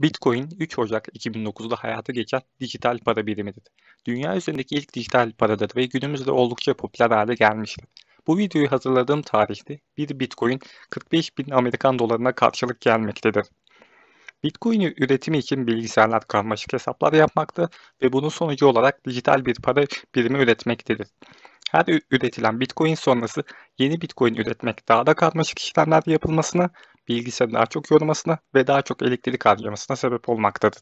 Bitcoin 3 Ocak 2009'da hayata geçen dijital para birimidir. Dünya üzerindeki ilk dijital paradır ve günümüzde oldukça popüler hale gelmiştir. Bu videoyu hazırladığım tarihte bir Bitcoin 45 bin Amerikan dolarına karşılık gelmektedir. Bitcoin üretimi için bilgisayarlar karmaşık hesaplar yapmakta ve bunun sonucu olarak dijital bir para birimi üretmektedir. Her üretilen Bitcoin sonrası yeni Bitcoin üretmek daha da karmaşık işlemler yapılmasına bilgisayarın daha çok yorulmasına ve daha çok elektrik harcamasına sebep olmaktadır.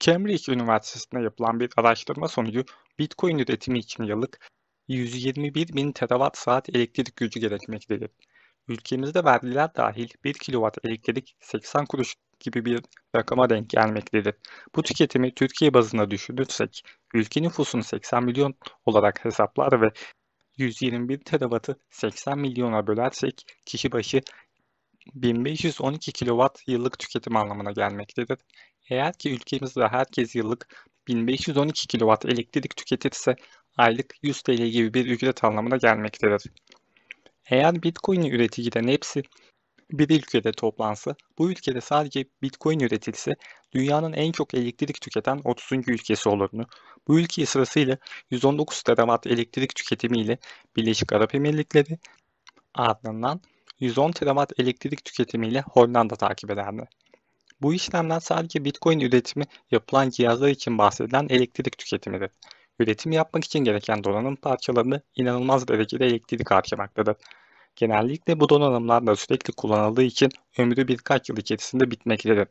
Cambridge Üniversitesi'nde yapılan bir araştırma sonucu Bitcoin üretimi için yıllık 121 bin terawatt saat elektrik gücü gerekmektedir. Ülkemizde verdiler dahil 1 kilowatt elektrik 80 kuruş gibi bir rakama denk gelmektedir. Bu tüketimi Türkiye bazında düşünürsek ülke nüfusunu 80 milyon olarak hesaplar ve 121 teravatı 80 milyona bölersek kişi başı 1512 kilowatt yıllık tüketim anlamına gelmektedir. Eğer ki ülkemizde herkes yıllık 1512 kilowatt elektrik tüketirse aylık 100 TL gibi bir ücret anlamına gelmektedir. Eğer Bitcoin üreticilerin hepsi bir ülkede toplansa, bu ülkede sadece Bitcoin üretilse dünyanın en çok elektrik tüketen 30. ülkesi olurdu. Bu ülke sırasıyla 119 terawatt elektrik tüketimiyle Birleşik Arap Emirlikleri, ardından 110 terawatt elektrik tüketimiyle Hollanda takip ederdi. Bu işlemler sadece Bitcoin üretimi yapılan cihazlar için bahsedilen elektrik tüketimidir. Üretim yapmak için gereken donanım parçalarını inanılmaz derecede elektrik harcamaktadır. Genellikle bu donanımlar da sürekli kullanıldığı için ömrü birkaç yıl içerisinde bitmektedir.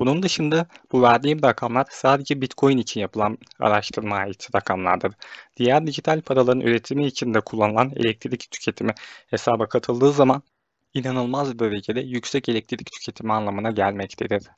Bunun dışında bu verdiğim rakamlar sadece Bitcoin için yapılan araştırma ait rakamlardır. Diğer dijital paraların üretimi için de kullanılan elektrik tüketimi hesaba katıldığı zaman inanılmaz bir derecede yüksek elektrik tüketimi anlamına gelmektedir.